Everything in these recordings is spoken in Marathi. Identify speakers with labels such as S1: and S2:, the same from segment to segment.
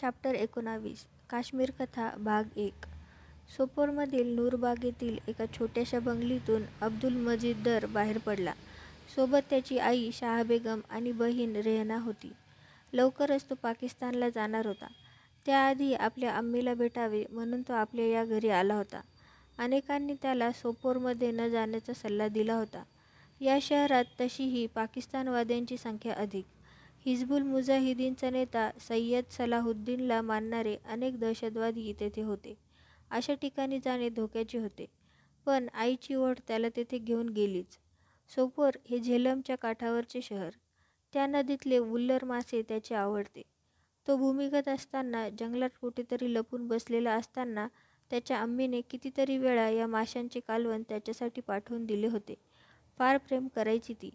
S1: चॅप्टर एकोणावीस काश्मीर कथा भाग एक सोपोरमधील नूरबागेतील एका छोट्याशा बंगलीतून अब्दुल मजीद दर बाहेर पडला सोबत त्याची आई बेगम आणि बहीण रेहना होती लवकरच तो पाकिस्तानला जाणार होता त्याआधी आपल्या अम्मीला भेटावे म्हणून तो आपल्या या घरी आला होता अनेकांनी त्याला सोपोरमध्ये न जाण्याचा सल्ला दिला होता या शहरात तशीही पाकिस्तानवाद्यांची संख्या अधिक हिजबुल मुजाहिदीनचा नेता सय्यद सलाहुद्दीनला मानणारे अनेक दहशतवादी तेथे होते अशा ठिकाणी जाणे धोक्याचे होते पण आईची ओढ त्याला तेथे घेऊन गेलीच सोपोर हे झेलमच्या काठावरचे शहर त्या नदीतले उल्लर मासे त्याचे आवडते तो भूमिगत असताना जंगलात कुठेतरी लपून बसलेला असताना त्याच्या अम्मीने कितीतरी वेळा या माशांचे कालवण त्याच्यासाठी पाठवून दिले होते फार प्रेम करायची ती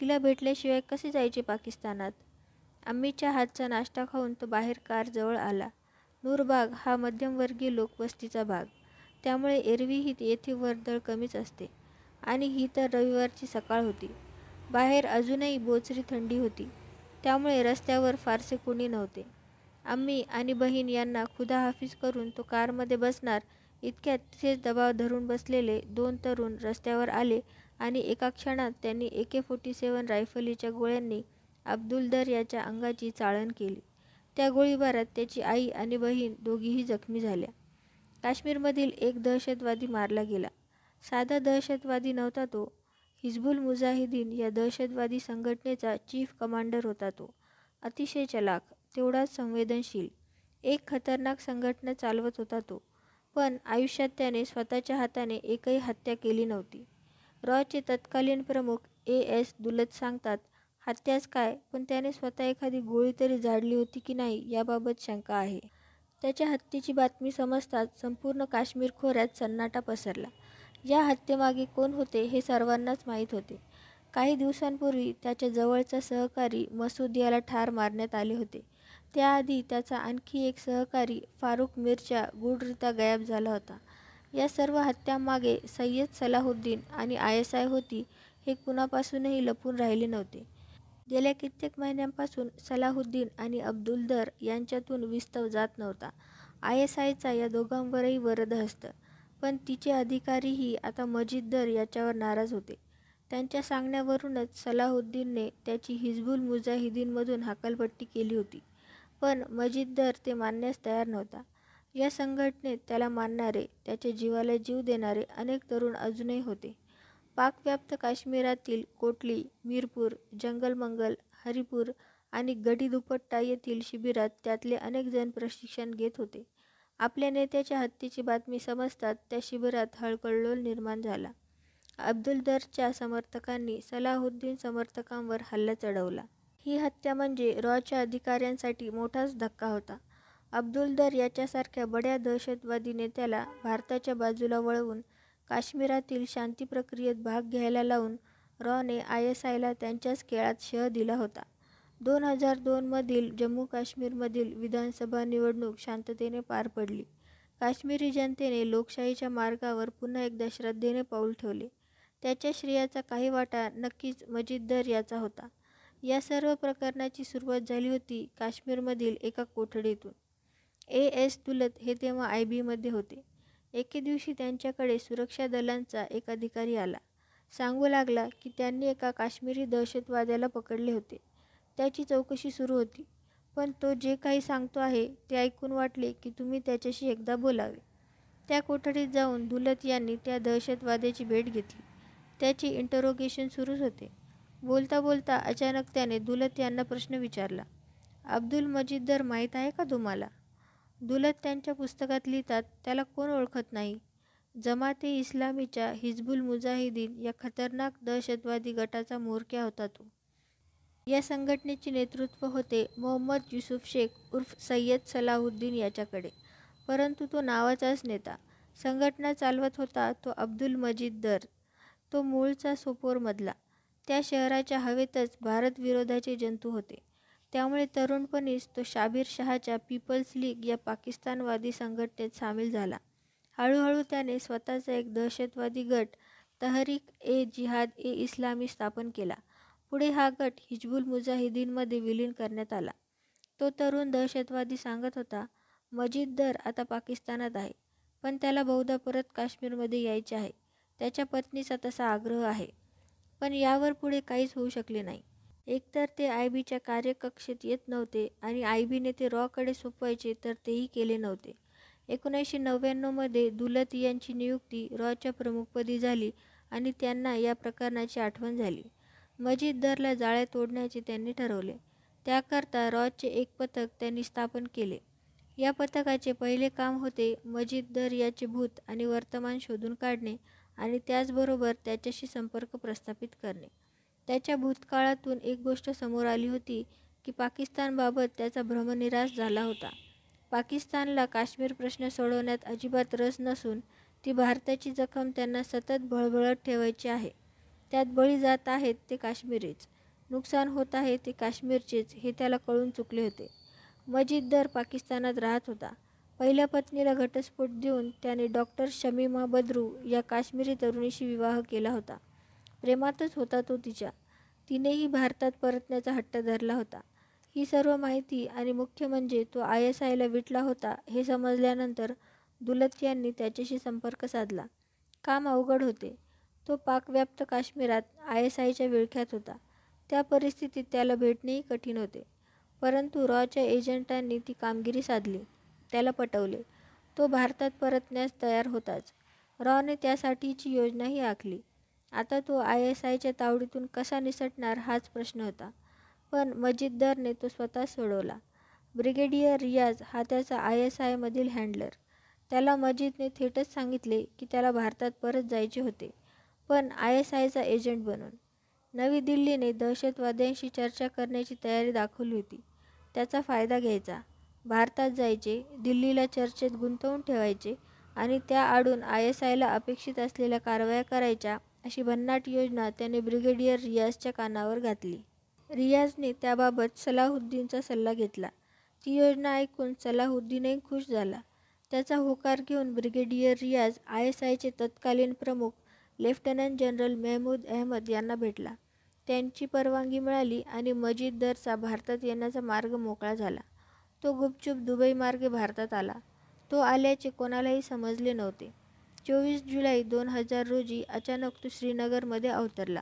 S1: तिला भेटल्याशिवाय कसे जायचे पाकिस्तानात आम्मीच्या हातचा नाश्ता खाऊन तो बाहेर कारजवळ आला नूरबाग हा मध्यमवर्गीय लोकवस्तीचा भाग त्यामुळे एरवी ही येथे वर्दळ कमीच असते आणि ही तर रविवारची सकाळ होती बाहेर अजूनही बोचरी थंडी होती त्यामुळे रस्त्यावर फारसे कोणी नव्हते आम्ही आणि बहीण यांना खुदा हाफीज करून तो कारमध्ये बसणार इतक्यात तिथेच दबाव धरून बसलेले दोन तरुण रस्त्यावर आले आणि एका क्षणात त्यांनी ए के फोर्टी सेवन रायफलीच्या गोळ्यांनी अब्दुल दर याच्या अंगाची चाळण केली त्या गोळीबारात त्याची आई आणि बहीण दोघीही जखमी झाल्या काश्मीरमधील एक दहशतवादी मारला गेला साधा दहशतवादी नव्हता तो हिजबुल मुजाहिदीन या दहशतवादी संघटनेचा चीफ कमांडर होता तो अतिशय चलाख तेवढाच संवेदनशील एक खतरनाक संघटना चालवत होता तो पण आयुष्यात त्याने स्वतःच्या हाताने एकही हत्या केली नव्हती रॉचे तत्कालीन प्रमुख ए एस दुलत सांगतात हत्याच काय पण त्याने स्वतः एखादी गोळी तरी झाडली होती की नाही याबाबत शंका आहे त्याच्या हत्येची बातमी समजताच संपूर्ण काश्मीर खोऱ्यात सन्नाटा पसरला या हत्येमागे कोण होते हे सर्वांनाच माहीत होते काही दिवसांपूर्वी त्याच्या जवळचा सहकारी मसुदियाला ठार मारण्यात आले होते त्याआधी त्याचा आणखी एक सहकारी फारुख मिरच्या गुढरित्या गायब झाला होता या सर्व हत्यांमागे सय्यद सलाहुद्दीन आणि आय एस आय होती हे कुणापासूनही लपून राहिले नव्हते गेल्या कित्येक महिन्यांपासून सलाहुद्दीन आणि अब्दुल दर यांच्यातून विस्तव जात नव्हता आय एस आयचा या दोघांवरही वरद हस्त पण तिचे अधिकारीही आता मजिद दर याच्यावर नाराज होते त्यांच्या सांगण्यावरूनच सलाहुद्दीनने त्याची हिजबुल मुजाहिदीनमधून हाकलपट्टी केली होती पण मजिद दर ते मानण्यास तयार नव्हता या संघटनेत त्याला मानणारे त्याच्या जीवाला जीव देणारे अनेक तरुण अजूनही होते पाकव्याप्त काश्मीरातील कोटली मीरपूर जंगलमंगल हरिपूर आणि गडी दुपट्टा येथील शिबिरात त्यातले अनेक जण प्रशिक्षण घेत होते आपल्या नेत्याच्या हत्येची बातमी समजतात त्या शिबिरात हळकळलोल निर्माण झाला अब्दुल दरच्या समर्थकांनी सलाहुद्दीन समर्थकांवर हल्ला चढवला ही हत्या म्हणजे रॉच्या अधिकाऱ्यांसाठी मोठाच धक्का होता अब्दुल दर याच्यासारख्या बड्या दहशतवादी नेत्याला भारताच्या बाजूला वळवून काश्मीरातील शांती प्रक्रियेत भाग घ्यायला लावून रॉने आय एस आयला त्यांच्याच खेळात शह दिला होता दोन हजार दोनमधील जम्मू काश्मीरमधील विधानसभा निवडणूक शांततेने पार पडली काश्मीरी जनतेने लोकशाहीच्या मार्गावर पुन्हा एकदा श्रद्धेने पाऊल ठेवले त्याच्या श्रेयाचा काही वाटा नक्कीच मजीद दर याचा होता या सर्व प्रकरणाची सुरुवात झाली होती काश्मीरमधील एका कोठडीतून ए एस दुलत हे तेव्हा आय बीमध्ये होते एके दिवशी त्यांच्याकडे सुरक्षा दलांचा एक अधिकारी आला सांगू लागला की त्यांनी एका काश्मीरी दहशतवाद्याला पकडले होते त्याची चौकशी सुरू होती पण तो जे काही सांगतो आहे ते ऐकून वाटले की तुम्ही त्याच्याशी एकदा बोलावे त्या कोठडीत जाऊन दुलत यांनी त्या दहशतवाद्याची भेट घेतली त्याची इंटरोगेशन सुरूच होते बोलता बोलता अचानक त्याने दुलत यांना प्रश्न विचारला अब्दुल मजीद दर माहीत आहे का तुम्हाला दुलत त्यांच्या पुस्तकात लिहितात त्याला कोण ओळखत नाही जमाते इस्लामीच्या हिजबुल मुजाहिदीन या खतरनाक दहशतवादी गटाचा मोरक्या होता तो या संघटनेचे नेतृत्व होते मोहम्मद युसुफ शेख उर्फ सय्यद सलाहुद्दीन याच्याकडे परंतु तो नावाचाच नेता संघटना चालवत होता तो अब्दुल मजीद दर तो मूळचा सोपोरमधला त्या शहराच्या हवेतच भारतविरोधाचे जंतू होते त्यामुळे तरुणपणीच तो शाबीर शहाच्या पीपल्स लीग या पाकिस्तानवादी संघटनेत सामील झाला हळूहळू त्याने स्वतःचा एक दहशतवादी गट तहरीक ए जिहाद ए इस्लामी स्थापन केला पुढे हा गट हिजबुल मुजाहिदीनमध्ये विलीन करण्यात आला तो तरुण दहशतवादी सांगत होता मजिद दर आता पाकिस्तानात आहे पण त्याला बहुधा परत काश्मीरमध्ये यायचे आहे त्याच्या पत्नीचा तसा आग्रह आहे पण यावर पुढे काहीच होऊ शकले नाही एकतर ते आय बीच्या कार्यकक्षेत येत नव्हते आणि आय बीने ते रॉकडे सोपवायचे तर तेही केले नव्हते एकोणीसशे नव्याण्णवमध्ये दुलत यांची नियुक्ती रॉच्या प्रमुखपदी झाली आणि त्यांना या प्रकरणाची आठवण झाली दरला जाळ्या तोडण्याचे त्यांनी ठरवले त्याकरता रॉचे एक पथक त्यांनी स्थापन केले या पथकाचे पहिले काम होते दर याचे भूत आणि वर्तमान शोधून काढणे आणि त्याचबरोबर त्याच्याशी संपर्क प्रस्थापित करणे त्याच्या भूतकाळातून एक गोष्ट समोर आली होती की पाकिस्तानबाबत त्याचा भ्रमनिराश झाला होता पाकिस्तानला काश्मीर प्रश्न सोडवण्यात अजिबात रस नसून ती भारताची जखम त्यांना सतत बळबळत ठेवायची आहे त्यात बळी जात आहेत ते काश्मीरीच नुकसान होत आहे ते काश्मीरचेच हे त्याला कळून चुकले होते मजिद दर पाकिस्तानात राहत होता पहिल्या पत्नीला घटस्फोट देऊन त्याने डॉक्टर शमीमा बद्रू या काश्मीरी तरुणीशी विवाह केला होता प्रेमातच होता तो तिच्या तिनेही भारतात परतण्याचा हट्ट धरला होता ही सर्व माहिती आणि मुख्य म्हणजे तो आय एस आयला विटला होता हे समजल्यानंतर दुलत यांनी त्याच्याशी संपर्क साधला काम अवघड होते तो पाकव्याप्त काश्मीरात आय एस आयच्या विळख्यात होता त्या परिस्थितीत त्याला भेटणेही कठीण होते परंतु रॉच्या एजंटांनी ती कामगिरी साधली त्याला पटवले तो भारतात परतण्यास तयार होताच रॉने त्यासाठीची योजनाही आखली आता तो आय एस आयच्या तावडीतून कसा निसटणार हाच प्रश्न होता पण मजिददारने तो स्वतः सोडवला ब्रिगेडियर रियाज हा त्याचा आय एस आयमधील हँडलर त्याला मजिदने थेटच सांगितले की त्याला भारतात परत जायचे होते पण आय एस आयचा एजंट बनून नवी दिल्लीने दहशतवाद्यांशी चर्चा करण्याची तयारी दाखवली होती त्याचा फायदा घ्यायचा भारतात जायचे दिल्लीला चर्चेत गुंतवून ठेवायचे आणि त्या आडून आय एस आयला अपेक्षित असलेल्या कारवाया करायच्या अशी भन्नाट योजना त्याने ब्रिगेडियर रियाजच्या कानावर घातली रियाजने त्याबाबत सलाहुद्दीनचा सल्ला घेतला ती योजना ऐकून सलाहुद्दीनही खुश झाला त्याचा होकार घेऊन ब्रिगेडियर रियाज आय एस आयचे तत्कालीन प्रमुख लेफ्टनंट जनरल मेहमूद अहमद यांना भेटला त्यांची परवानगी मिळाली आणि मजीद दरचा भारतात येण्याचा मार्ग मोकळा झाला तो गुपचूप दुबई मार्गे भारतात आला तो आल्याचे कोणालाही समजले नव्हते चोवीस जुलै दोन हजार रोजी अचानक तो श्रीनगरमध्ये अवतरला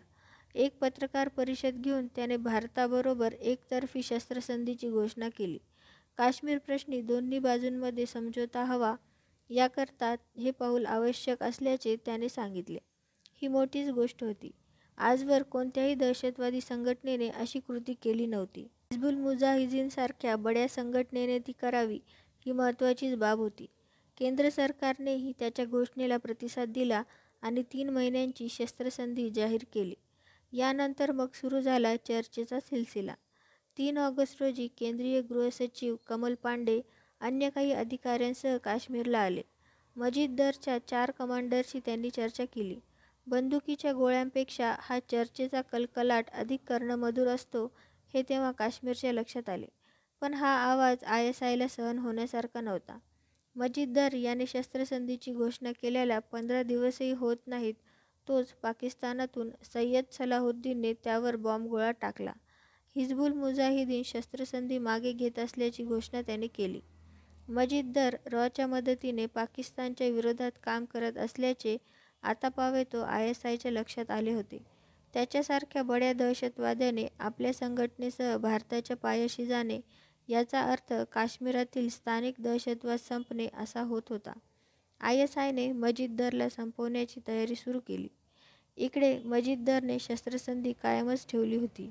S1: एक पत्रकार परिषद घेऊन त्याने भारताबरोबर एकतर्फी शस्त्रसंधीची घोषणा केली काश्मीर प्रश्नी दोन्ही बाजूंमध्ये समझोता हवा याकरता हे पाऊल आवश्यक असल्याचे त्याने सांगितले ही मोठीच गोष्ट होती आजवर कोणत्याही दहशतवादी संघटनेने अशी कृती केली नव्हती हिजबुल मुजाहिदीनसारख्या बड्या संघटनेने ती करावी ही महत्त्वाचीच बाब होती केंद्र सरकारनेही त्याच्या घोषणेला प्रतिसाद दिला आणि तीन महिन्यांची शस्त्रसंधी जाहीर केली यानंतर मग सुरू झाला चर्चेचा सिलसिला तीन ऑगस्ट रोजी केंद्रीय गृहसचिव कमल पांडे अन्य काही अधिकाऱ्यांसह काश्मीरला आले मजीद दरच्या चार कमांडरशी त्यांनी चर्चा केली बंदुकीच्या गोळ्यांपेक्षा हा चर्चेचा कलकलाट अधिक करणं असतो हे तेव्हा काश्मीरच्या लक्षात आले पण हा आवाज आय एस आयला सहन होण्यासारखा नव्हता मजिददार याने शस्त्रसंधीची घोषणा केल्याला पंधरा दिवसही होत नाहीत तोच पाकिस्तानातून सय्यद सलाहुद्दीनने त्यावर बॉम्बगोळा टाकला हिजबुल मुजाहिदीन शस्त्रसंधी मागे घेत असल्याची घोषणा त्याने केली दर रॉच्या मदतीने पाकिस्तानच्या विरोधात काम करत असल्याचे आता पावे तो आय एस आयच्या लक्षात आले होते त्याच्यासारख्या बड्या दहशतवाद्याने आपल्या संघटनेसह भारताच्या पायाशी जाणे याचा अर्थ काश्मीरातील स्थानिक दहशतवाद संपणे असा होत होता आय एस आयने मजिद दरला संपवण्याची तयारी सुरू केली इकडे मजिद दरने शस्त्रसंधी कायमच ठेवली होती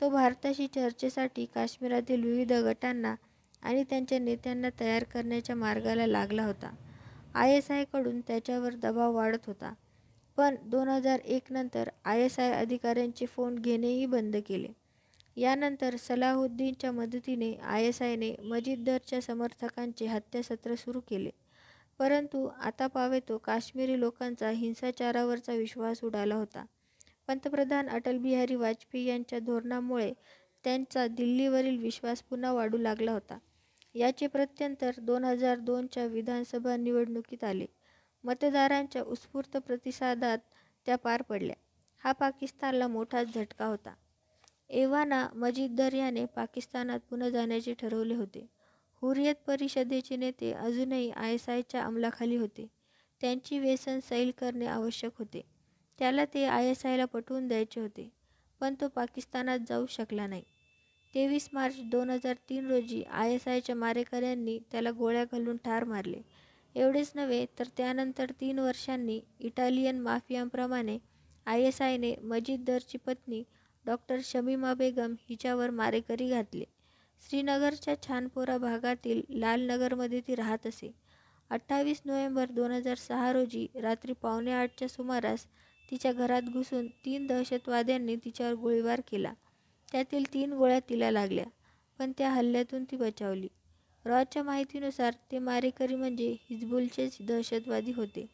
S1: तो भारताशी चर्चेसाठी काश्मीरातील विविध गटांना आणि त्यांच्या नेत्यांना तयार करण्याच्या मार्गाला लागला होता आय एस आयकडून त्याच्यावर दबाव वाढत होता पण दोन हजार एक नंतर आय एस आय अधिकाऱ्यांचे फोन घेणेही बंद केले यानंतर सलाहुद्दीनच्या मदतीने आय एस आयने मजिद्दरच्या समर्थकांचे हत्यासत्र सुरू केले परंतु आता पावे तो काश्मीरी लोकांचा हिंसाचारावरचा विश्वास उडाला होता पंतप्रधान अटल बिहारी वाजपेयी यांच्या धोरणामुळे त्यांचा दिल्लीवरील विश्वास पुन्हा वाढू लागला होता याचे प्रत्यंतर दोन हजार दोनच्या विधानसभा निवडणुकीत आले मतदारांच्या उत्स्फूर्त प्रतिसादात त्या पार पडल्या हा पाकिस्तानला मोठा झटका होता एवाना मजिदर याने पाकिस्तानात पुन्हा जाण्याचे ठरवले होते हुरियत परिषदेचे नेते अजूनही आय एस आयच्या अंमलाखाली होते त्यांची व्यसन सैल करणे आवश्यक होते त्याला ते आय एस आयला पटवून द्यायचे होते पण तो पाकिस्तानात जाऊ शकला नाही तेवीस मार्च दोन हजार तीन रोजी आय एस आयच्या मारेकऱ्यांनी त्याला गोळ्या घालून ठार मारले एवढेच नव्हे तर त्यानंतर तीन वर्षांनी इटालियन माफियांप्रमाणे आय एस आयने मजिद दरची पत्नी डॉक्टर शमीमा बेगम हिच्यावर मारेकरी घातले श्रीनगरच्या छानपोरा भागातील लालनगरमध्ये ती राहत असे अठ्ठावीस नोव्हेंबर दोन हजार सहा रोजी रात्री पावणे आठच्या सुमारास तिच्या घरात घुसून तीन दहशतवाद्यांनी तिच्यावर गोळीबार केला त्यातील तीन गोळ्या तिला लागल्या पण त्या हल्ल्यातून ती बचावली रॉच्या माहितीनुसार ते मारेकरी म्हणजे हिजबुलचेच दहशतवादी होते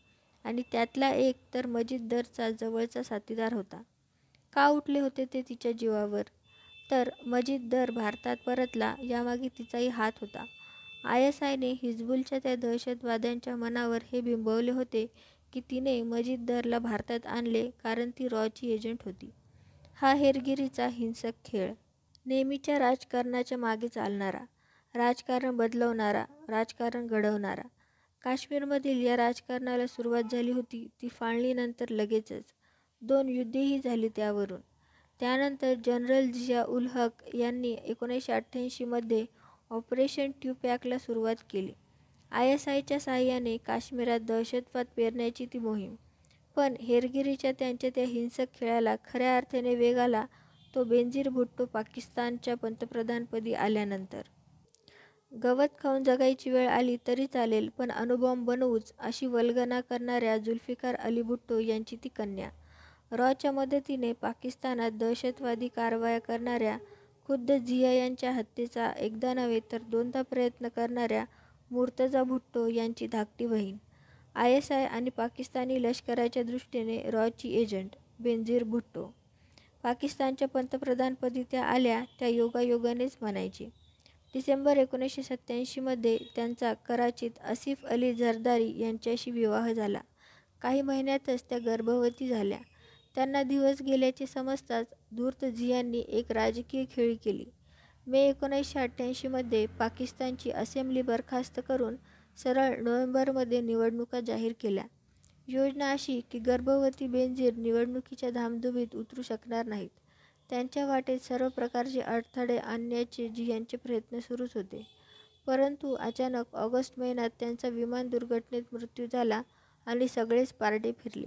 S1: आणि त्यातला एक तर मजिद दरचा जवळचा साथीदार होता का उठले होते ते तिच्या जीवावर तर मजिद दर भारतात परतला यामागे तिचाही हात होता आय एस आयने हिजबुलच्या त्या दहशतवाद्यांच्या मनावर हे बिंबवले होते की तिने मजीद दरला भारतात आणले कारण ती रॉची एजंट होती हा हेरगिरीचा हिंसक खेळ नेहमीच्या राजकारणाच्या मागे चालणारा राजकारण बदलवणारा राजकारण घडवणारा काश्मीरमधील या राजकारणाला सुरुवात झाली होती ती फाळणीनंतर लगेचच दोन युद्धेही झाली त्यावरून त्यानंतर जनरल जिया उल हक यांनी एकोणीसशे अठ्ठ्याऐंशीमध्ये ऑपरेशन ट्यूपॅकला सुरुवात केली आय एस आयच्या सहाय्याने काश्मीरात दहशतवाद पेरण्याची ती मोहीम पण हेरगिरीच्या त्यांच्या त्या हिंसक खेळाला खऱ्या अर्थाने वेग आला तो बेंजीर भुट्टो पाकिस्तानच्या पंतप्रधानपदी आल्यानंतर गवत खाऊन जगायची वेळ आली तरी चालेल पण अणुबॉम्ब बनवूच अशी वल्गना करणाऱ्या जुल्फिकार अली भुट्टो यांची ती कन्या रॉच्या मदतीने पाकिस्तानात दहशतवादी कारवाया करणाऱ्या खुद्द झिया यांच्या हत्येचा एकदा नव्हे तर दोनदा प्रयत्न करणाऱ्या मुर्तजा भुट्टो यांची धाकटी बहीण आय एस आय आणि पाकिस्तानी लष्कराच्या दृष्टीने रॉची एजंट बेनझीर भुट्टो पाकिस्तानच्या पंतप्रधानपदी त्या आल्या त्या योगायोगानेच म्हणायची डिसेंबर एकोणीसशे सत्त्याऐंशीमध्ये त्यांचा कराचीत आसिफ अली झरदारी यांच्याशी विवाह झाला काही महिन्यातच त्या गर्भवती झाल्या त्यांना दिवस गेल्याचे समजताच दूर्त झियांनी एक राजकीय खेळी केली मे एकोणीसशे अठ्ठ्याऐंशीमध्ये पाकिस्तानची असेंब्ली बरखास्त करून सरळ नोव्हेंबरमध्ये निवडणुका जाहीर केल्या योजना अशी की गर्भवती बेनजीर निवडणुकीच्या धामधुमीत उतरू शकणार नाहीत त्यांच्या वाटेत सर्व प्रकारचे अडथळे आणण्याचे झियांचे प्रयत्न सुरूच होते परंतु अचानक ऑगस्ट महिन्यात त्यांचा विमान दुर्घटनेत मृत्यू झाला आणि सगळेच पारडे फिरले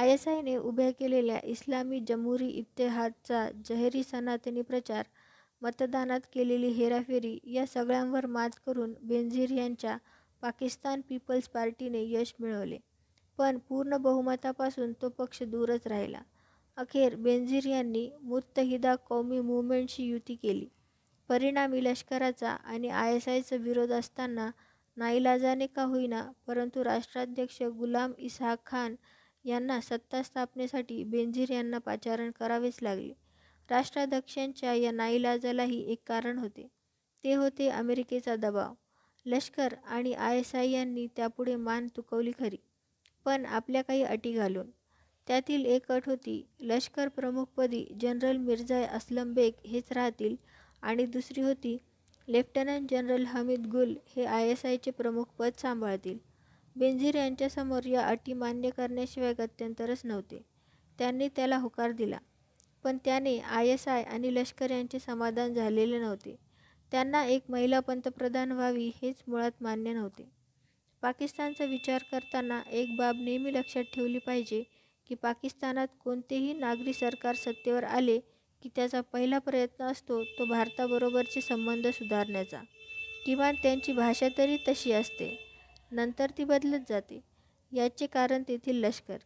S1: आय एस आयने उभ्या केलेल्या इस्लामी जमुरी इत्तेहादचा जहेरी सनातनी प्रचार मतदानात केलेली हेराफेरी या सगळ्यांवर मात करून बेनझीर यांच्या पाकिस्तान पीपल्स पार्टीने यश मिळवले पण पूर्ण बहुमतापासून तो पक्ष दूरच राहिला अखेर बेनझीर यांनी मुत्तहिदा कौमी मुवमेंटशी युती केली परिणामी लष्कराचा आणि आय एस आयचा विरोध असताना नाईलाजाने का होईना परंतु राष्ट्राध्यक्ष गुलाम इसहा खान यांना सत्ता स्थापनेसाठी बेंझीर यांना पाचारण करावेच लागले राष्ट्राध्यक्षांच्या या नाईलाजालाही एक कारण होते ते होते अमेरिकेचा दबाव लष्कर आणि आय एस आय यांनी त्यापुढे मान तुकवली खरी पण आपल्या काही अटी घालून त्यातील एक अट होती लष्कर प्रमुखपदी जनरल मिर्झा असलम बेग हेच राहतील आणि दुसरी होती लेफ्टनंट जनरल हमीद गुल हे आय एस आयचे प्रमुख पद सांभाळतील बेंझीर यांच्यासमोर या अटी मान्य करण्याशिवाय गत्यंतरच नव्हते त्यांनी त्याला होकार दिला पण त्याने आय एस आय आणि लष्कर यांचे समाधान झालेले नव्हते त्यांना एक महिला पंतप्रधान व्हावी हेच मुळात मान्य नव्हते पाकिस्तानचा विचार करताना एक बाब नेहमी लक्षात ठेवली पाहिजे की पाकिस्तानात कोणतेही नागरी सरकार सत्तेवर आले की त्याचा पहिला प्रयत्न असतो तो भारताबरोबरचे संबंध सुधारण्याचा किमान त्यांची भाषा तरी तशी असते नंतर ती बदलत जाते याचे कारण तेथील लष्कर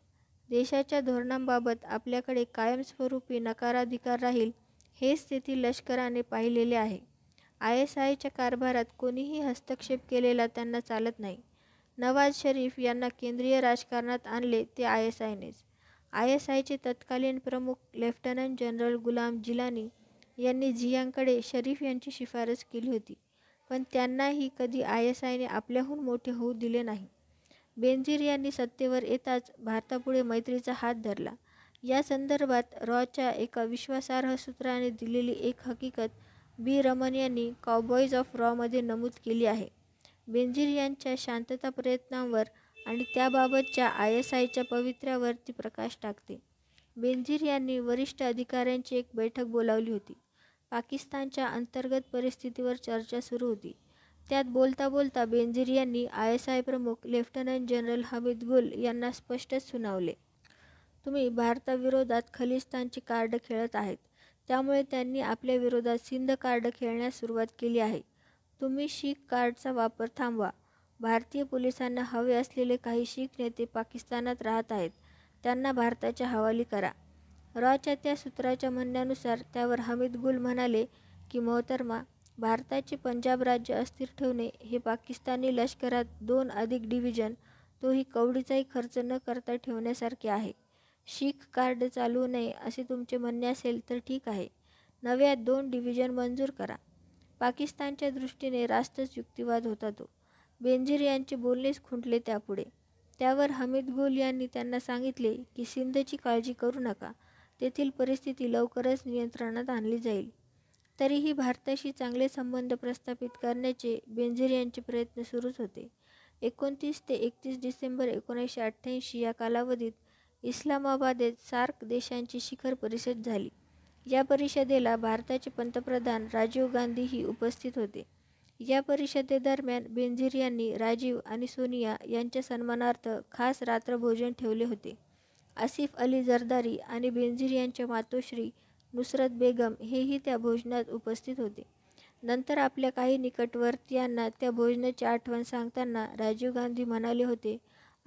S1: देशाच्या धोरणांबाबत आपल्याकडे कायमस्वरूपी नकाराधिकार राहील हेच तेथील लष्कराने पाहिलेले आहे आय एस आयच्या कारभारात कोणीही हस्तक्षेप केलेला त्यांना चालत नाही नवाज शरीफ यांना केंद्रीय राजकारणात आणले ते आय एस आयनेच आय एस आयचे तत्कालीन प्रमुख लेफ्टनंट जनरल गुलाम जिलानी यांनी झियांकडे शरीफ यांची शिफारस केली होती पण त्यांनाही कधी आय एस आयने आपल्याहून मोठे होऊ दिले नाही बेनझीर यांनी सत्तेवर येताच भारतापुढे मैत्रीचा हात धरला या संदर्भात रॉच्या एका विश्वासार्ह सूत्राने दिलेली एक हकीकत बी रमन यांनी कॉबॉईज ऑफ रॉमध्ये नमूद केली आहे बेनझीर यांच्या शांतता प्रयत्नांवर आणि त्याबाबतच्या आय एस आयच्या पवित्र्यावर ती प्रकाश टाकते बेनझीर यांनी वरिष्ठ अधिकाऱ्यांची एक बैठक बोलावली होती पाकिस्तानच्या अंतर्गत परिस्थितीवर चर्चा सुरू होती त्यात बोलता बोलता बेनझीर यांनी आय एस आय प्रमुख लेफ्टनंट जनरल हमीद गुल यांना स्पष्टच सुनावले तुम्ही भारताविरोधात खलिस्तानची कार्ड खेळत आहेत त्यामुळे त्यांनी आपल्या विरोधात सिंध कार्ड खेळण्यास सुरुवात केली आहे तुम्ही शीख कार्डचा वापर थांबवा भारतीय पोलिसांना हवे असलेले काही शीख नेते पाकिस्तानात राहत आहेत त्यांना भारताच्या हवाली करा रॉच्या त्या सूत्राच्या म्हणण्यानुसार त्यावर हमीद गुल म्हणाले की मोहतरमा भारताचे पंजाब राज्य अस्थिर ठेवणे हे पाकिस्तानी लष्करात दोन अधिक डिव्हिजन तोही कवडीचाही खर्च न करता ठेवण्यासारखे आहे शीख कार्ड चालू नये असे तुमचे म्हणणे असेल तर ठीक आहे नव्या दोन डिव्हिजन मंजूर करा पाकिस्तानच्या दृष्टीने रास्तच युक्तिवाद होता तो बेंजीर यांचे बोलणेच खुंटले त्यापुढे त्यावर हमीद गुल यांनी त्यांना सांगितले की सिंधची काळजी करू नका तेथील परिस्थिती लवकरच नियंत्रणात आणली जाईल तरीही भारताशी चांगले संबंध प्रस्थापित करण्याचे बेंझीर यांचे प्रयत्न सुरूच होते एकोणतीस ते एकतीस डिसेंबर एकोणीसशे अठ्ठ्याऐंशी या कालावधीत इस्लामाबादेत सार्क देशांची शिखर परिषद झाली या परिषदेला भारताचे पंतप्रधान राजीव गांधीही उपस्थित होते या परिषदेदरम्यान बेंझीर यांनी राजीव आणि सोनिया यांच्या सन्मानार्थ खास रात्रभोजन ठेवले होते आसिफ अली जरदारी आणि बेंझीर यांच्या मातोश्री नुसरत बेगम हेही त्या भोजनात उपस्थित होते नंतर आपल्या काही निकटवर्तीयांना त्या भोजनाची आठवण सांगताना राजीव गांधी म्हणाले होते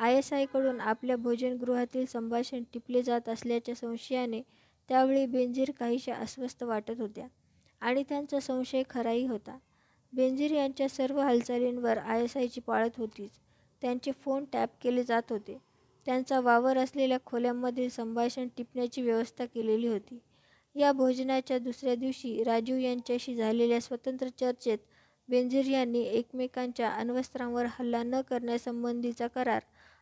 S1: आय एस आयकडून आपल्या भोजनगृहातील संभाषण टिपले जात असल्याच्या संशयाने त्यावेळी बेंझीर काहीशा अस्वस्थ वाटत होत्या आणि त्यांचा संशय खराही होता बेंझीर यांच्या सर्व हालचालींवर आय एस आयची पाळत होतीच त्यांचे फोन टॅप केले जात होते त्यांचा वावर असलेल्या खोल्यांमधील संभाषण टिपण्याची व्यवस्था केलेली होती या भोजनाच्या दुसऱ्या दिवशी राजीव यांच्याशी झालेल्या स्वतंत्र चर्चेत बेंझिर यांनी एकमेकांच्या अण्वस्त्रांवर हल्ला न करण्यासंबंधीचा करार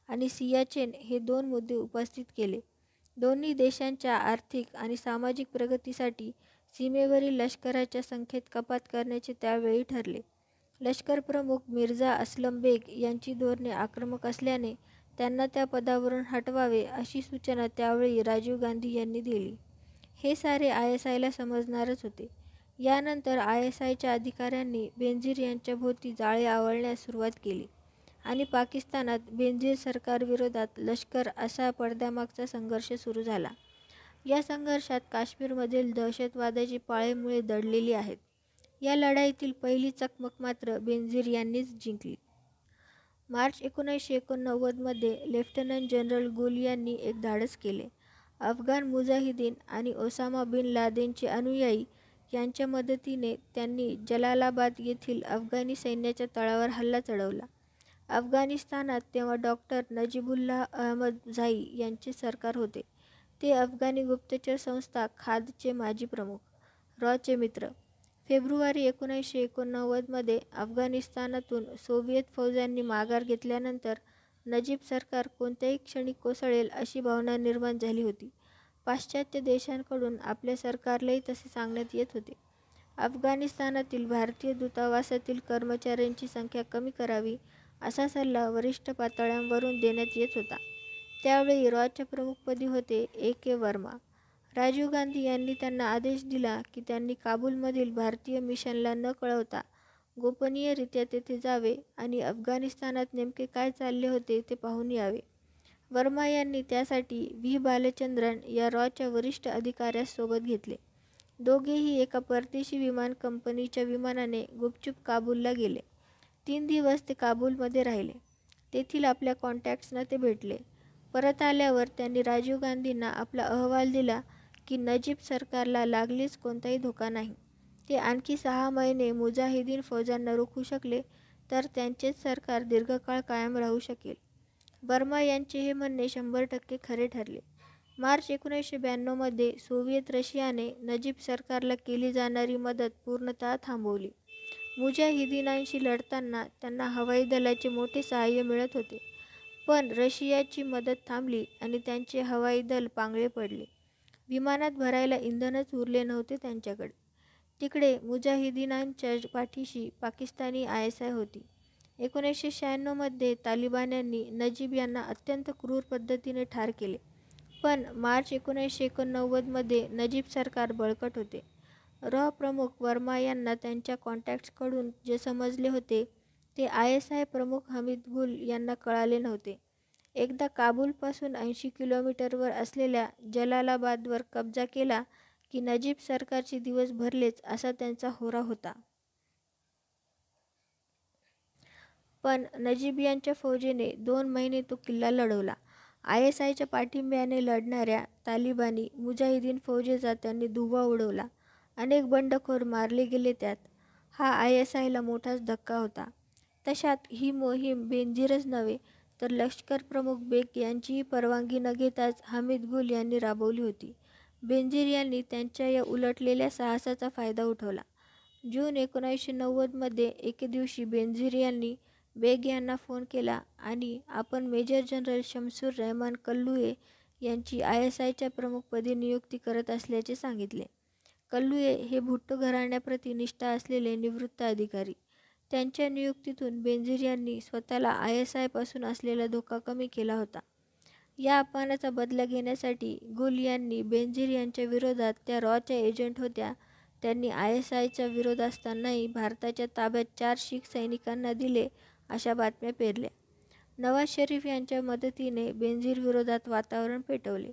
S1: आणि सियाचेन हे दोन मुद्दे उपस्थित केले दोन्ही देशांच्या आर्थिक आणि सामाजिक प्रगतीसाठी सीमेवरील लष्कराच्या संख्येत कपात करण्याचे त्यावेळी ठरले लष्करप्रमुख मिर्झा असलम बेग यांची धोरणे आक्रमक असल्याने त्यांना त्या पदावरून हटवावे अशी सूचना त्यावेळी राजीव गांधी यांनी दिली हे सारे आय एस आयला समजणारच होते यानंतर आय एस आयच्या अधिकाऱ्यांनी बेंझीर यांच्या भोवती जाळे आवळण्यास सुरुवात केली आणि पाकिस्तानात बेंझीर सरकारविरोधात लष्कर असा पडद्यामागचा संघर्ष सुरू झाला या संघर्षात काश्मीरमधील दहशतवादाची पाळेमुळे दडलेली आहेत या लढाईतील पहिली चकमक मात्र बेंझीर यांनीच जिंकली मार्च एकोणीसशे एकोणनव्वदमध्ये लेफ्टनंट जनरल गुल यांनी एक धाडस केले अफगाण मुजाहिदीन आणि ओसामा बिन लादेनचे अनुयायी यांच्या मदतीने त्यांनी जलालाबाद येथील अफगाणी सैन्याच्या तळावर हल्ला चढवला अफगाणिस्तानात तेव्हा डॉक्टर नजीबुल्ला अहमद झाई यांचे सरकार होते ते अफगाणी गुप्तचर संस्था खादचे माजी प्रमुख रॉचे मित्र फेब्रुवारी एकोणीसशे एकोणनव्वदमध्ये अफगाणिस्तानातून सोव्हिएत फौजांनी माघार घेतल्यानंतर नजीब सरकार कोणत्याही क्षणी कोसळेल अशी भावना निर्माण झाली होती पाश्चात्य देशांकडून आपल्या सरकारलाही तसे सांगण्यात येत होते अफगाणिस्तानातील भारतीय दूतावासातील कर्मचाऱ्यांची संख्या कमी करावी असा सल्ला वरिष्ठ पातळ्यांवरून देण्यात येत होता त्यावेळी रॉच्या प्रमुखपदी होते ए के वर्मा राजीव गांधी यांनी त्यांना आदेश दिला की त्यांनी काबूलमधील भारतीय मिशनला न कळवता गोपनीयरित्या तेथे जावे आणि अफगाणिस्तानात नेमके काय चालले होते ते पाहून यावे वर्मा यांनी त्यासाठी व्ही बालचंद्रन या रॉच्या वरिष्ठ अधिकाऱ्यास सोबत घेतले दोघेही एका परदेशी विमान कंपनीच्या विमानाने गुपचूप काबूलला गेले तीन दिवस ते काबूलमध्ये राहिले तेथील आपल्या कॉन्टॅक्ट्सना ते भेटले परत आल्यावर त्यांनी राजीव गांधींना आपला अहवाल दिला की नजीब सरकारला लागलीच कोणताही धोका नाही ते आणखी सहा महिने मुजाहिदीन फौजांना रोखू शकले तर त्यांचेच सरकार दीर्घकाळ कायम राहू शकेल बर्मा यांचे हे म्हणणे शंभर टक्के खरे ठरले मार्च एकोणीसशे ब्याण्णवमध्ये सोव्हिएत रशियाने नजीब सरकारला केली जाणारी मदत पूर्णतः थांबवली मुजाहिदीनांशी लढताना त्यांना हवाई दलाचे मोठे सहाय्य मिळत होते पण रशियाची मदत थांबली आणि त्यांचे हवाई दल पांगळे पडले विमानात भरायला इंधनच उरले नव्हते त्यांच्याकडे तिकडे मुजाहिदीनांच्या पाठीशी पाकिस्तानी आय एस आय होती एकोणीसशे शहाण्णवमध्ये यांनी नजीब यांना अत्यंत क्रूर पद्धतीने ठार केले पण मार्च एकोणीसशे एकोणनव्वदमध्ये नजीब सरकार बळकट होते रॉ प्रमुख वर्मा यांना त्यांच्या कॉन्टॅक्ट्सकडून जे समजले होते ते आय एस आय प्रमुख हमीद गुल यांना कळाले नव्हते एकदा काबूलपासून ऐंशी किलोमीटरवर असलेल्या जलालाबादवर कब्जा केला की नजीब सरकारचे दिवस भरलेच असा त्यांचा होरा होता पण नजीब यांच्या फौजेने दोन महिने तो किल्ला लढवला आय एस आयच्या पाठिंब्याने लढणाऱ्या तालिबानी मुजाहिदीन फौजेचा त्यांनी धुवा उडवला अनेक बंडखोर मारले गेले त्यात हा आय एस आयला मोठाच धक्का होता तशात ही मोहीम बेंजीरच नव्हे तर लष्कर प्रमुख बेग यांचीही परवानगी न घेताच हमीद गुल यांनी राबवली होती बेंजीर यांनी त्यांच्या या उलटलेल्या साहसाचा फायदा उठवला जून एकोणीसशे नव्वदमध्ये एके दिवशी बेंझीर यांनी बेग यांना फोन केला आणि आपण मेजर जनरल शमसूर रहमान कल्लुए यांची आय एस आयच्या प्रमुखपदी नियुक्ती करत असल्याचे सांगितले कल्लुए हे भुट्टो घराण्याप्रती निष्ठा असलेले निवृत्त अधिकारी त्यांच्या नियुक्तीतून बेंझीर यांनी स्वतःला आय एस आयपासून असलेला धोका कमी केला होता या अपमानाचा बदला घेण्यासाठी गुल यांनी बेंझीर यांच्या विरोधात त्या रॉच्या एजंट होत्या त्यांनी आय एस आयचा विरोध असतानाही भारताच्या ताब्यात चार शीख सैनिकांना दिले अशा बातम्या पेरल्या नवाज शरीफ यांच्या मदतीने बेंझीर विरोधात वातावरण पेटवले